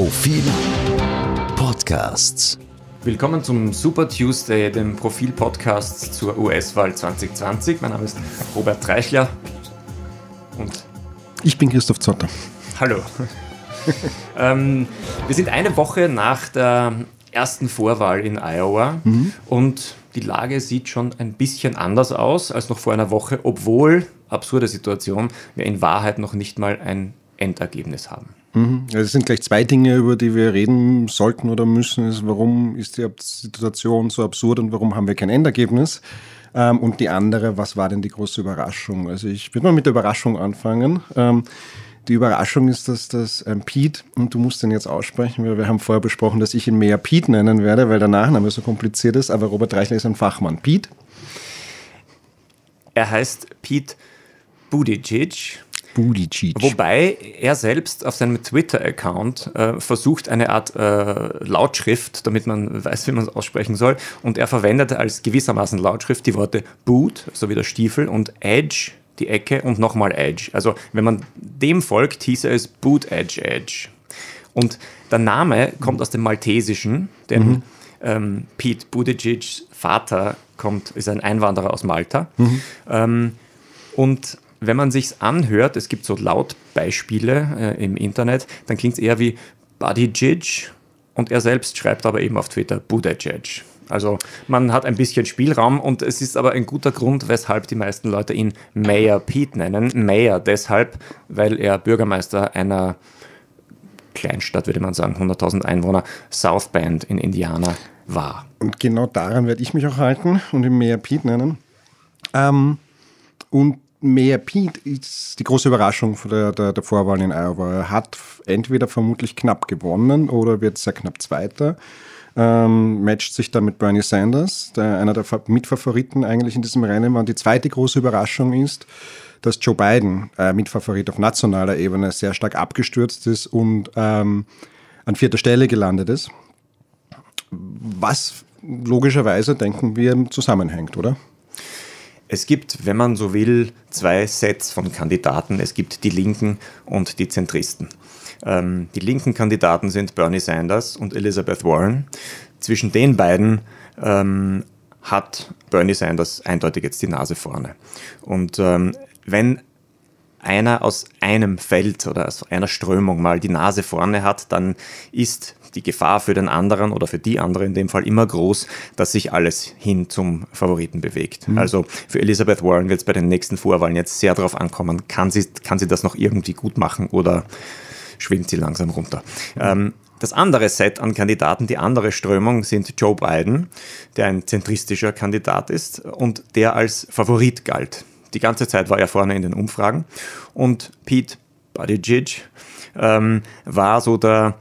Profil Podcasts. Willkommen zum Super Tuesday, dem Profil Podcast zur US-Wahl 2020. Mein Name ist Robert Reichler und ich bin Christoph Zotter. Hallo. ähm, wir sind eine Woche nach der ersten Vorwahl in Iowa mhm. und die Lage sieht schon ein bisschen anders aus als noch vor einer Woche, obwohl, absurde Situation, wir in Wahrheit noch nicht mal ein Endergebnis haben. Mhm. Also es sind gleich zwei Dinge, über die wir reden sollten oder müssen. Ist, warum ist die Situation so absurd und warum haben wir kein Endergebnis? Ähm, und die andere, was war denn die große Überraschung? Also ich würde mal mit der Überraschung anfangen. Ähm, die Überraschung ist, dass das ähm, Pete, und du musst den jetzt aussprechen, weil wir haben vorher besprochen, dass ich ihn mehr Pete nennen werde, weil der Nachname so kompliziert ist, aber Robert Reichler ist ein Fachmann. Pete? Er heißt Pete Buttigieg Bulicic. Wobei er selbst auf seinem Twitter-Account äh, versucht, eine Art äh, Lautschrift, damit man weiß, wie man es aussprechen soll. Und er verwendet als gewissermaßen Lautschrift die Worte Boot, so wie der Stiefel, und Edge, die Ecke, und nochmal Edge. Also wenn man dem folgt, hieß er es Boot Edge Edge. Und der Name kommt aus dem Maltesischen, denn mhm. ähm, Pete Buttigieg's Vater kommt, ist ein Einwanderer aus Malta. Mhm. Ähm, und wenn man sich's anhört, es gibt so Lautbeispiele äh, im Internet, dann klingt es eher wie Buddy Jidge und er selbst schreibt aber eben auf Twitter Budajaj. Also man hat ein bisschen Spielraum und es ist aber ein guter Grund, weshalb die meisten Leute ihn Mayor Pete nennen. Mayor deshalb, weil er Bürgermeister einer Kleinstadt, würde man sagen, 100.000 Einwohner, South Bend in Indiana war. Und genau daran werde ich mich auch halten und ihn Mayor Pete nennen. Ähm, und Mayor Pete ist die große Überraschung der, der, der Vorwahl in Iowa. Er hat entweder vermutlich knapp gewonnen oder wird sehr knapp Zweiter. Ähm, matcht sich dann mit Bernie Sanders, der einer der Mitfavoriten eigentlich in diesem Rennen war. Und die zweite große Überraschung ist, dass Joe Biden, äh, Mitfavorit auf nationaler Ebene, sehr stark abgestürzt ist und ähm, an vierter Stelle gelandet ist. Was logischerweise, denken wir, zusammenhängt, oder? Es gibt, wenn man so will, zwei Sets von Kandidaten. Es gibt die Linken und die Zentristen. Ähm, die linken Kandidaten sind Bernie Sanders und Elizabeth Warren. Zwischen den beiden ähm, hat Bernie Sanders eindeutig jetzt die Nase vorne. Und ähm, wenn einer aus einem Feld oder aus einer Strömung mal die Nase vorne hat, dann ist die Gefahr für den anderen oder für die andere in dem Fall immer groß, dass sich alles hin zum Favoriten bewegt. Mhm. Also für Elizabeth Warren wird es bei den nächsten Vorwahlen jetzt sehr darauf ankommen, kann sie, kann sie das noch irgendwie gut machen oder schwimmt sie langsam runter. Mhm. Ähm, das andere Set an Kandidaten, die andere Strömung sind Joe Biden, der ein zentristischer Kandidat ist und der als Favorit galt. Die ganze Zeit war er vorne in den Umfragen und Pete Buttigieg ähm, war so der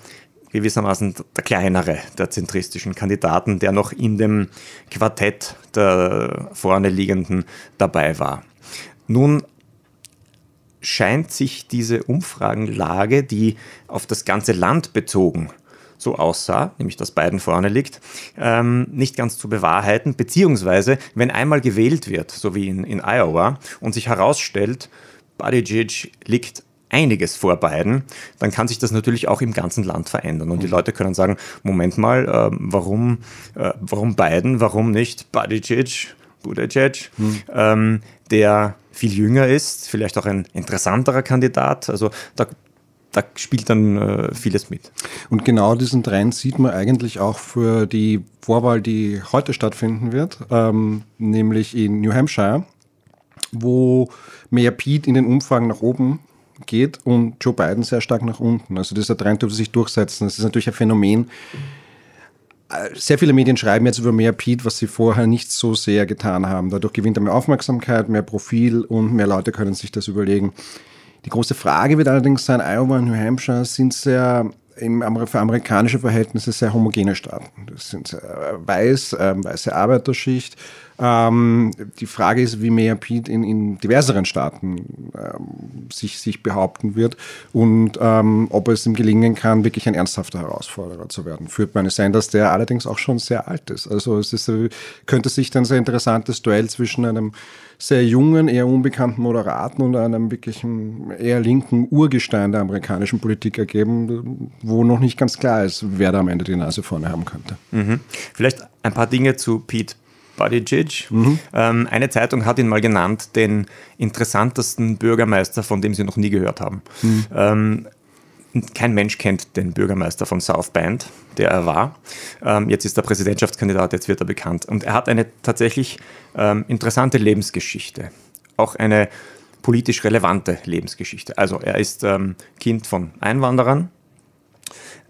gewissermaßen der kleinere der zentristischen Kandidaten, der noch in dem Quartett der vorne liegenden dabei war. Nun scheint sich diese Umfragenlage, die auf das ganze Land bezogen so aussah, nämlich dass Biden vorne liegt, ähm, nicht ganz zu bewahrheiten, beziehungsweise wenn einmal gewählt wird, so wie in, in Iowa, und sich herausstellt, Buttigieg liegt einiges vor Biden, dann kann sich das natürlich auch im ganzen Land verändern. Und die mhm. Leute können sagen, Moment mal, äh, warum, äh, warum Biden, warum nicht Buttigieg, Buttigieg, hm. ähm, der viel jünger ist, vielleicht auch ein interessanterer Kandidat. Also da, da spielt dann äh, vieles mit. Und genau diesen Trend sieht man eigentlich auch für die Vorwahl, die heute stattfinden wird, ähm, nämlich in New Hampshire, wo mehr Pete in den Umfragen nach oben geht und Joe Biden sehr stark nach unten. Also dieser Trend dürfte sich durchsetzen. Das ist natürlich ein Phänomen. Äh, sehr viele Medien schreiben jetzt über mehr Pete, was sie vorher nicht so sehr getan haben. Dadurch gewinnt er mehr Aufmerksamkeit, mehr Profil und mehr Leute können sich das überlegen. Die große Frage wird allerdings sein, Iowa und New Hampshire sind sehr für amerikanische Verhältnisse sehr homogene Staaten. Das sind äh, weiß, ähm, weiße Arbeiterschicht, ähm, die Frage ist, wie Mayor Pete in, in diverseren Staaten ähm, sich, sich behaupten wird und ähm, ob es ihm gelingen kann, wirklich ein ernsthafter Herausforderer zu werden. Für meine Sanders, der allerdings auch schon sehr alt ist. Also es ist, äh, könnte sich dann sehr interessantes Duell zwischen einem sehr jungen, eher unbekannten Moderaten und einem wirklichen eher linken Urgestein der amerikanischen Politik ergeben, wo noch nicht ganz klar ist, wer da am Ende die Nase vorne haben könnte. Mhm. Vielleicht ein paar Dinge zu Pete Buttigieg. Mhm. Ähm, eine Zeitung hat ihn mal genannt, den interessantesten Bürgermeister, von dem sie noch nie gehört haben. Mhm. Ähm, kein Mensch kennt den Bürgermeister von South Bend, der er war. Ähm, jetzt ist er Präsidentschaftskandidat, jetzt wird er bekannt. Und er hat eine tatsächlich ähm, interessante Lebensgeschichte. Auch eine politisch relevante Lebensgeschichte. Also er ist ähm, Kind von Einwanderern,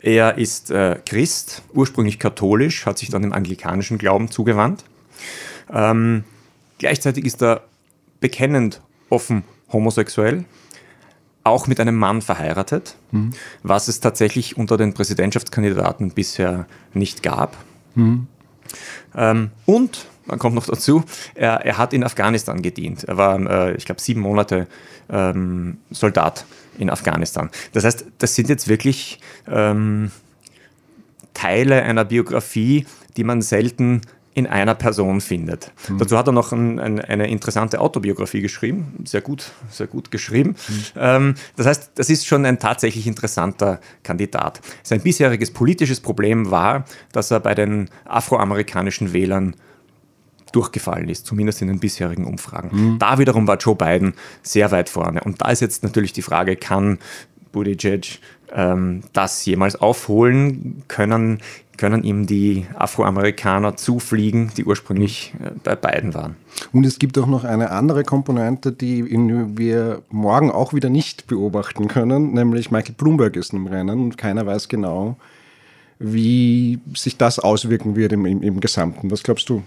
er ist äh, Christ, ursprünglich katholisch, hat sich dann dem anglikanischen Glauben zugewandt ähm, gleichzeitig ist er bekennend offen homosexuell, auch mit einem Mann verheiratet, mhm. was es tatsächlich unter den Präsidentschaftskandidaten bisher nicht gab. Mhm. Ähm, und, man kommt noch dazu, er, er, hat in Afghanistan gedient. Er war, äh, ich glaube, sieben Monate ähm, Soldat in Afghanistan. Das heißt, das sind jetzt wirklich ähm, Teile einer Biografie, die man selten in einer Person findet. Mhm. Dazu hat er noch ein, ein, eine interessante Autobiografie geschrieben, sehr gut, sehr gut geschrieben. Mhm. Ähm, das heißt, das ist schon ein tatsächlich interessanter Kandidat. Sein bisheriges politisches Problem war, dass er bei den afroamerikanischen Wählern durchgefallen ist, zumindest in den bisherigen Umfragen. Mhm. Da wiederum war Joe Biden sehr weit vorne. Und da ist jetzt natürlich die Frage, kann Buttigieg ähm, das jemals aufholen können, können ihm die Afroamerikaner zufliegen, die ursprünglich äh, bei beiden waren. Und es gibt auch noch eine andere Komponente, die wir morgen auch wieder nicht beobachten können, nämlich Michael Bloomberg ist im Rennen und keiner weiß genau, wie sich das auswirken wird im, im, im Gesamten. Was glaubst du?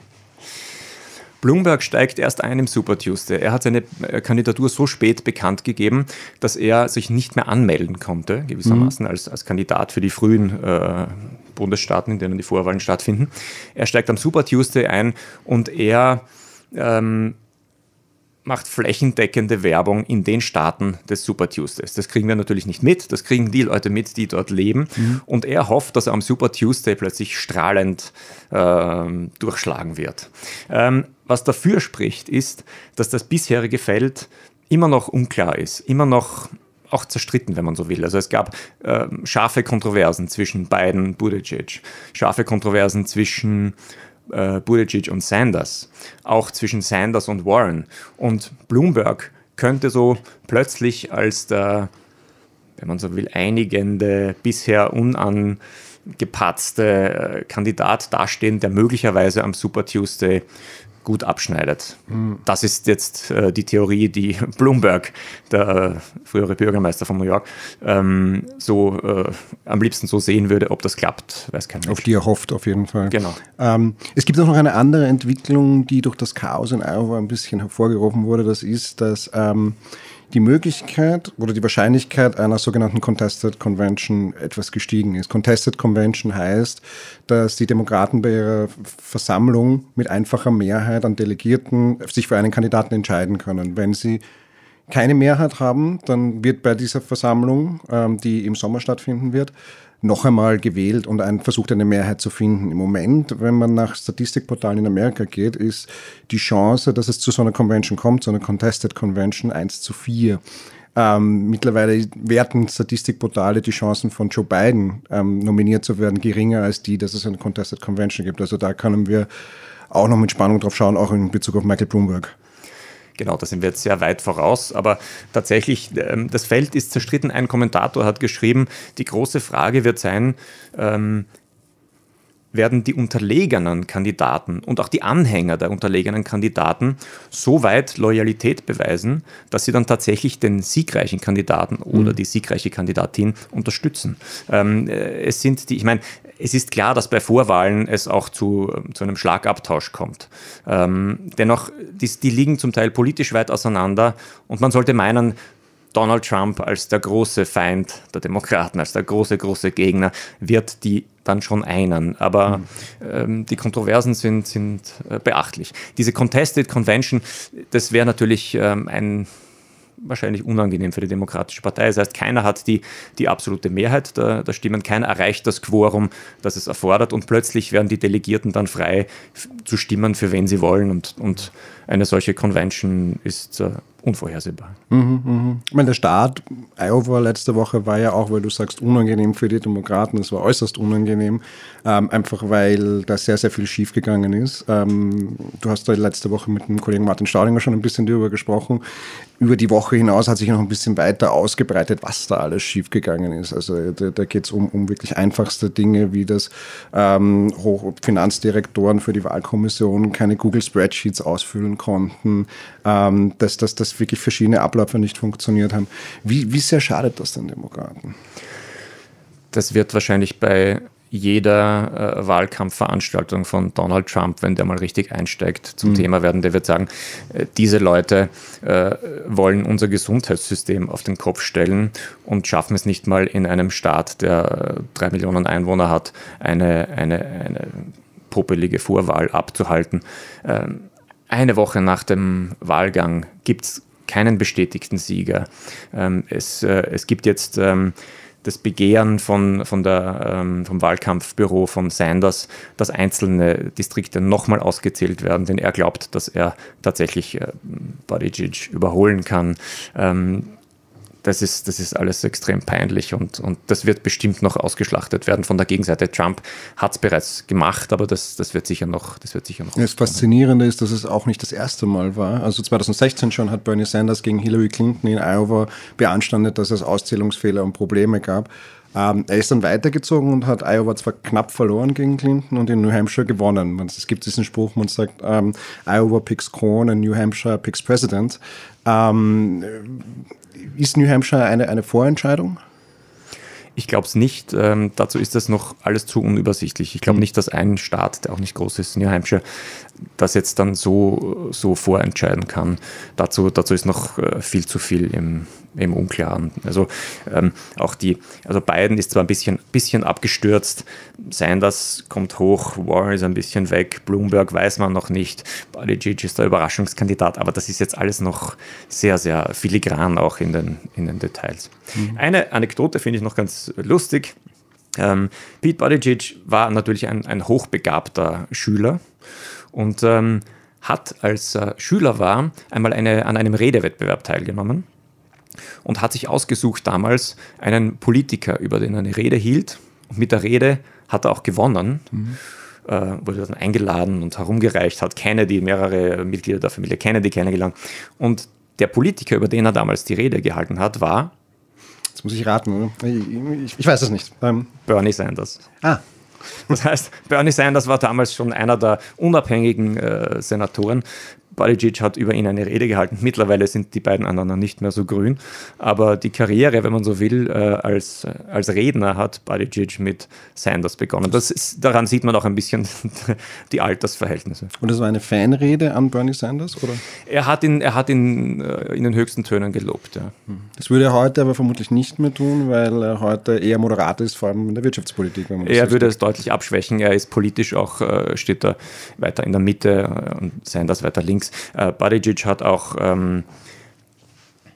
Bloomberg steigt erst ein im Super Tuesday. Er hat seine äh, Kandidatur so spät bekannt gegeben, dass er sich nicht mehr anmelden konnte, gewissermaßen mhm. als, als Kandidat für die frühen äh, Bundesstaaten, in denen die Vorwahlen stattfinden. Er steigt am Super Tuesday ein und er ähm, macht flächendeckende Werbung in den Staaten des Super Tuesdays. Das kriegen wir natürlich nicht mit, das kriegen die Leute mit, die dort leben. Mhm. Und er hofft, dass er am Super Tuesday plötzlich strahlend ähm, durchschlagen wird. Ähm, was dafür spricht, ist, dass das bisherige Feld immer noch unklar ist, immer noch auch zerstritten, wenn man so will. Also es gab äh, scharfe Kontroversen zwischen Biden, Buttigieg, scharfe Kontroversen zwischen äh, Buttigieg und Sanders, auch zwischen Sanders und Warren. Und Bloomberg könnte so plötzlich als der, wenn man so will, einigende, bisher unangepatzte äh, Kandidat dastehen, der möglicherweise am Super Tuesday gut abschneidet. Mhm. Das ist jetzt äh, die Theorie, die Bloomberg, der äh, frühere Bürgermeister von New York, ähm, so äh, am liebsten so sehen würde. Ob das klappt, weiß kein Mensch. Auf die er hofft, auf jeden Fall. Genau. Ähm, es gibt auch noch eine andere Entwicklung, die durch das Chaos in Iowa ein bisschen hervorgerufen wurde. Das ist, dass ähm, die Möglichkeit oder die Wahrscheinlichkeit einer sogenannten Contested Convention etwas gestiegen ist. Contested Convention heißt, dass die Demokraten bei ihrer Versammlung mit einfacher Mehrheit an Delegierten sich für einen Kandidaten entscheiden können. Wenn sie keine Mehrheit haben, dann wird bei dieser Versammlung, ähm, die im Sommer stattfinden wird, noch einmal gewählt und ein, versucht, eine Mehrheit zu finden. Im Moment, wenn man nach Statistikportalen in Amerika geht, ist die Chance, dass es zu so einer Convention kommt, zu einer Contested Convention, 1 zu 4. Ähm, mittlerweile werten Statistikportale die Chancen von Joe Biden ähm, nominiert zu werden geringer als die, dass es eine Contested Convention gibt. Also da können wir auch noch mit Spannung drauf schauen, auch in Bezug auf Michael Bloomberg. Genau, da sind wir jetzt sehr weit voraus. Aber tatsächlich, ähm, das Feld ist zerstritten. Ein Kommentator hat geschrieben, die große Frage wird sein, ähm, werden die unterlegenen Kandidaten und auch die Anhänger der unterlegenen Kandidaten so weit Loyalität beweisen, dass sie dann tatsächlich den siegreichen Kandidaten oder mhm. die siegreiche Kandidatin unterstützen. Ähm, äh, es sind die, ich meine, es ist klar, dass bei Vorwahlen es auch zu, äh, zu einem Schlagabtausch kommt. Ähm, dennoch, die, die liegen zum Teil politisch weit auseinander und man sollte meinen, Donald Trump als der große Feind der Demokraten, als der große, große Gegner, wird die dann schon einen. Aber mhm. ähm, die Kontroversen sind, sind äh, beachtlich. Diese Contested Convention, das wäre natürlich ähm, ein wahrscheinlich unangenehm für die Demokratische Partei. Das heißt, keiner hat die, die absolute Mehrheit der, der Stimmen, keiner erreicht das Quorum, das es erfordert und plötzlich werden die Delegierten dann frei zu stimmen, für wen sie wollen und, und eine solche Convention ist äh, unvorhersehbar. Mhm, mhm. Ich meine, der Start Iowa letzte Woche war ja auch, weil du sagst, unangenehm für die Demokraten, es war äußerst unangenehm, ähm, einfach weil da sehr, sehr viel schiefgegangen ist. Ähm, du hast da letzte Woche mit dem Kollegen Martin Staudinger schon ein bisschen darüber gesprochen. Über die Woche hinaus hat sich noch ein bisschen weiter ausgebreitet, was da alles schiefgegangen ist. Also da, da geht es um, um wirklich einfachste Dinge, wie dass ähm, Hoch Finanzdirektoren für die Wahlkommission keine Google Spreadsheets ausfüllen konnten, ähm, dass das, das dass wirklich verschiedene Abläufe nicht funktioniert haben. Wie, wie sehr schadet das den Demokraten? Das wird wahrscheinlich bei jeder äh, Wahlkampfveranstaltung von Donald Trump, wenn der mal richtig einsteigt, zum mhm. Thema werden. Der wird sagen, äh, diese Leute äh, wollen unser Gesundheitssystem auf den Kopf stellen und schaffen es nicht mal in einem Staat, der äh, drei Millionen Einwohner hat, eine, eine, eine popelige Vorwahl abzuhalten. Ähm, eine Woche nach dem Wahlgang gibt es keinen bestätigten Sieger. Ähm, es, äh, es gibt jetzt ähm, das Begehren von, von der, ähm, vom Wahlkampfbüro von Sanders, dass einzelne Distrikte nochmal ausgezählt werden, denn er glaubt, dass er tatsächlich äh, Buttigieg überholen kann das ist, das ist alles extrem peinlich und, und das wird bestimmt noch ausgeschlachtet werden von der Gegenseite. Trump hat es bereits gemacht, aber das, das wird sicher noch. Das, wird sicher noch das Faszinierende ist, dass es auch nicht das erste Mal war. Also 2016 schon hat Bernie Sanders gegen Hillary Clinton in Iowa beanstandet, dass es Auszählungsfehler und Probleme gab. Ähm, er ist dann weitergezogen und hat Iowa zwar knapp verloren gegen Clinton und in New Hampshire gewonnen. Es gibt diesen Spruch, man sagt, ähm, Iowa picks Corn and New Hampshire picks President. Ähm, ist New Hampshire eine, eine Vorentscheidung? Ich glaube es nicht. Ähm, dazu ist das noch alles zu unübersichtlich. Ich glaube mhm. nicht, dass ein Staat, der auch nicht groß ist, New Hampshire, das jetzt dann so, so vorentscheiden kann. Dazu, dazu ist noch äh, viel zu viel im, im Unklaren. Also ähm, auch die, also Biden ist zwar ein bisschen, bisschen abgestürzt, Sanders kommt hoch, Warren ist ein bisschen weg, Bloomberg weiß man noch nicht, Buttigieg ist der Überraschungskandidat, aber das ist jetzt alles noch sehr, sehr filigran auch in den, in den Details. Mhm. Eine Anekdote finde ich noch ganz lustig. Ähm, Pete Buttigieg war natürlich ein, ein hochbegabter Schüler und ähm, hat, als Schüler war, einmal eine, an einem Redewettbewerb teilgenommen und hat sich ausgesucht damals einen Politiker, über den er eine Rede hielt. Und mit der Rede hat er auch gewonnen. Mhm. Äh, wurde dann eingeladen und herumgereicht, hat Kennedy, mehrere Mitglieder der Familie Kennedy kennengelernt. Und der Politiker, über den er damals die Rede gehalten hat, war. Jetzt muss ich raten, ich, ich weiß es nicht. Ähm Bernie Sanders. Ah. Das heißt, Bernie Sanders war damals schon einer der unabhängigen äh, Senatoren, Balicic hat über ihn eine Rede gehalten. Mittlerweile sind die beiden anderen nicht mehr so grün, aber die Karriere, wenn man so will, äh, als, äh, als Redner hat Balicic mit Sanders begonnen. Das ist, daran sieht man auch ein bisschen die Altersverhältnisse. Und das war eine Fanrede an Bernie Sanders, oder? Er hat ihn, er hat ihn äh, in den höchsten Tönen gelobt, ja. Hm. Das würde er heute aber vermutlich nicht mehr tun, weil er heute eher moderat ist, vor allem in der Wirtschaftspolitik. er würde es deutlich abschwächen. Er ist politisch auch, steht da weiter in der Mitte und Sanders weiter links links. Äh, Buttigieg hat auch ähm,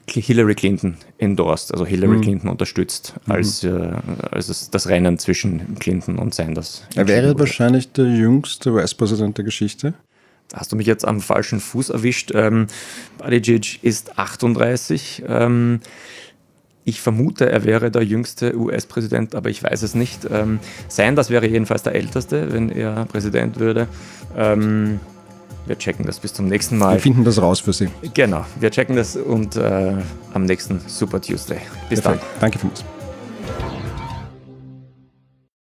Hillary Clinton endorsed, also Hillary mhm. Clinton unterstützt, mhm. als, mhm. äh, als das Rennen zwischen Clinton und Sanders. Er wäre wurde. wahrscheinlich der jüngste US-Präsident der Geschichte. Hast du mich jetzt am falschen Fuß erwischt? Ähm, Buttigieg ist 38. Ähm, ich vermute, er wäre der jüngste US-Präsident, aber ich weiß es nicht. Ähm, Sanders wäre jedenfalls der älteste, wenn er Präsident würde. Ähm, wir checken das. Bis zum nächsten Mal. Wir finden das raus für Sie. Genau, wir checken das und äh, am nächsten Super Tuesday. Bis Perfekt. dann. Danke für uns.